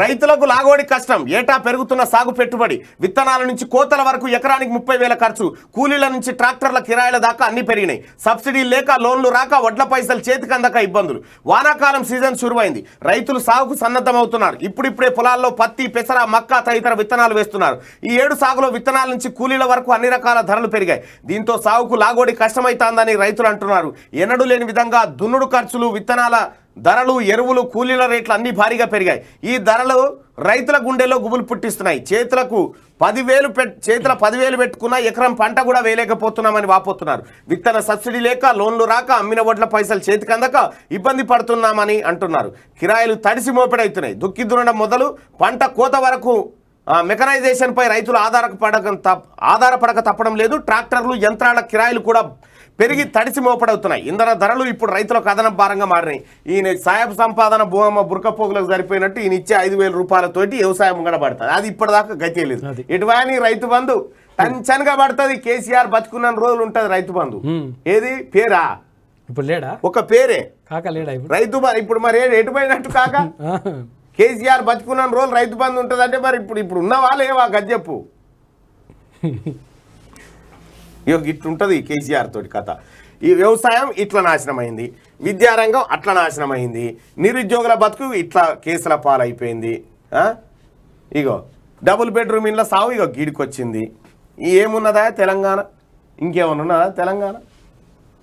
రైతులకు లాగోడి కష్టం ఏటా పెరుగుతున్న సాగు పెట్టుబడి విత్తనాల నుంచి కోతల వరకు ఎకరానికి ముప్పై వేల ఖర్చు కూలీల నుంచి ట్రాక్టర్ల కిరాయిల దాకా అన్ని పెరిగినాయి సబ్సిడీ లేక లోన్లు రాక వడ్ల పైసలు చేతికి అందక ఇబ్బందులు వానాకాలం సీజన్ శురువైంది రైతులు సాగుకు సన్నద్ధమవుతున్నారు ఇప్పుడిప్పుడే పొలాల్లో పత్తి పెసర మక్క తదితర విత్తనాలు వేస్తున్నారు ఈ ఏడు సాగులో విత్తనాల నుంచి కూలీల వరకు అన్ని రకాల ధరలు పెరిగాయి దీంతో సాగుకు లాగోడి కష్టమైతాందని రైతులు అంటున్నారు ఎన్నడూ లేని విధంగా దున్నుడు ఖర్చులు విత్తనాల ధరలు ఎరువులు కూలీల రేట్లు అన్నీ భారీగా పెరిగాయి ఈ ధరలు రైతుల గుండెల్లో గుబులు పుట్టిస్తున్నాయి చేతులకు పదివేలు పె చేతుల పదివేలు పెట్టుకున్న ఎకరం పంట కూడా వేయలేకపోతున్నామని వాపోతున్నారు విత్తన సబ్సిడీ లేక లోన్లు రాక అమ్మిన వడ్ల పైసలు చేతికి అందక ఇబ్బంది పడుతున్నామని అంటున్నారు కిరాయిలు తడిసి మోపెడవుతున్నాయి దుక్కి దున్నడం మొదలు పంట కోత వరకు మెకనైజేషన్పై రైతులు ఆధారపడక ఆధారపడక తప్పడం లేదు ట్రాక్టర్లు యంత్రాల కిరాయిలు కూడా పెరిగి తడిసి మోపడవుతున్నాయి ఇంధన ధరలు ఇప్పుడు రైతుల కథనం భారంగా మారినాయి ఈయన సాయం సంపాదన భూమ బురకపోగులకు సరిపోయినట్టు ఈయన ఇచ్చే ఐదు వేల రూపాయలతోటి వ్యవసాయం కూడా పడుతుంది అది ఇప్పటిదాకా గతే లేదు ఇటువని రైతు బంధు టంచన్గా పడుతుంది కేసీఆర్ బతుకున్న రోజులు ఉంటుంది రైతు బంధు ఏది పేరా ఇప్పుడు లేడా ఒక పేరే కాక లేడా రైతు ఇప్పుడు మరి ఎటుపోయినట్టు కాక కేసీఆర్ బతుకున్న రోజులు రైతు బంధు ఉంటుందంటే మరి ఇప్పుడు ఇప్పుడు ఉన్నవా ఏవా గజ్జెప్పు ఇక ఇట్లుంటుంది కేసీఆర్ తోటి కథ ఈ వ్యవసాయం ఇట్లా నాశనమైంది విద్యారంగం అట్లా నాశనమైంది నిరుద్యోగుల బతుకు ఇట్లా కేసుల పాలైపోయింది ఇగో డబుల్ బెడ్రూమ్ ఇంట్లో సాగు ఇగో గీడికొచ్చింది ఏమున్నదా తెలంగాణ ఇంకేమన్నా ఉన్నదా తెలంగాణ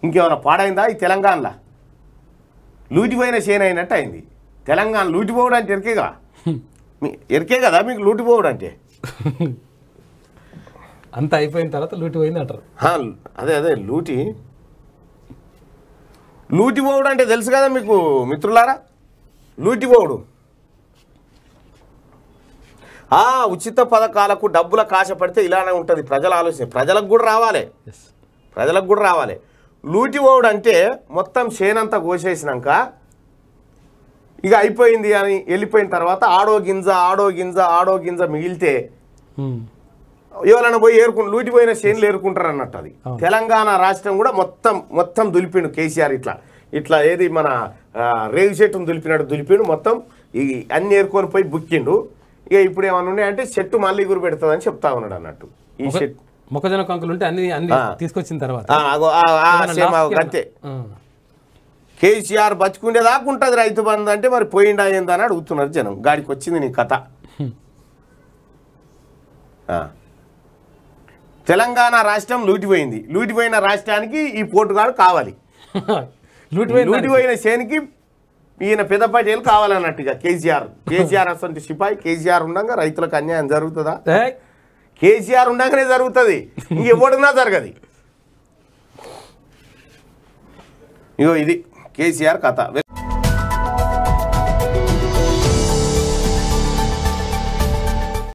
ఇంకేమైనా పాడైందా ఈ తెలంగాణలో లూటిపోయిన చేనైనట్టు అయింది తెలంగాణ లూటిపోవడానికి అంటే కదా ఎరికే కదా మీకు లూటిపోవడానికి అంటే అంత అయిపోయిన తర్వాత లూటిపోయింది అంటారు అదే అదే లూటి లూటిపోవడం అంటే తెలుసు కదా మీకు మిత్రులారా లూటిపోవడు ఆ ఉచిత పథకాలకు డబ్బుల కాశపడితే ఇలానే ఉంటుంది ప్రజల ఆలోచన ప్రజలకు కూడా రావాలి ప్రజలకు కూడా రావాలి లూటిపోవడం అంటే మొత్తం చేనంతా కోసేసినాక ఇక అయిపోయింది అని వెళ్ళిపోయిన తర్వాత ఆడో గింజ ఆడో గింజ ఆడో గింజ మిగిలితే ఎవరైనా పోయి ఏరుకు లూటిపోయిన శ్రేణులు ఏరుకుంటారు అన్నట్టు అది తెలంగాణ రాష్ట్రం కూడా మొత్తం మొత్తం దులిపిండు కేసీఆర్ ఇట్లా ఇట్లా ఏది మన రేగు చెట్టును దులిపినాడు దులిపిండు మొత్తం ఈ అన్ని ఏరుకొని పోయి బుక్కిండు ఇక ఇప్పుడు ఏమన్నా ఉన్నాయంటే చెట్టు మళ్ళీ గురి అని చెప్తా ఉన్నాడు అన్నట్టు ఈ చెట్టు మొక్కజొన్న కంకులు ఉంటే అన్ని అన్ని తీసుకొచ్చిన తర్వాత అంతే కేసీఆర్ దాకా ఉంటుంది రైతు బంధు అంటే మరి పోయిండా ఏందని అడుగుతున్నారు జనం గాడికి వచ్చింది నీ కథ తెలంగాణ రాష్ట్రం లూటిపోయింది లూటిపోయిన రాష్ట్రానికి ఈ పోటుగాడు కావాలి లూటిపోయిన సేనికి ఈయన పెద్దపటేలు కావాలన్నట్టుగా కేసీఆర్ కేసీఆర్ అసంటి సిపాయి కేసీఆర్ ఉండగా రైతులకు అన్యాయం జరుగుతుందా కేసీఆర్ ఉండగానే జరుగుతుంది ఇంకెవడున్నా జరగదు ఇగో ఇది కేసీఆర్ కథ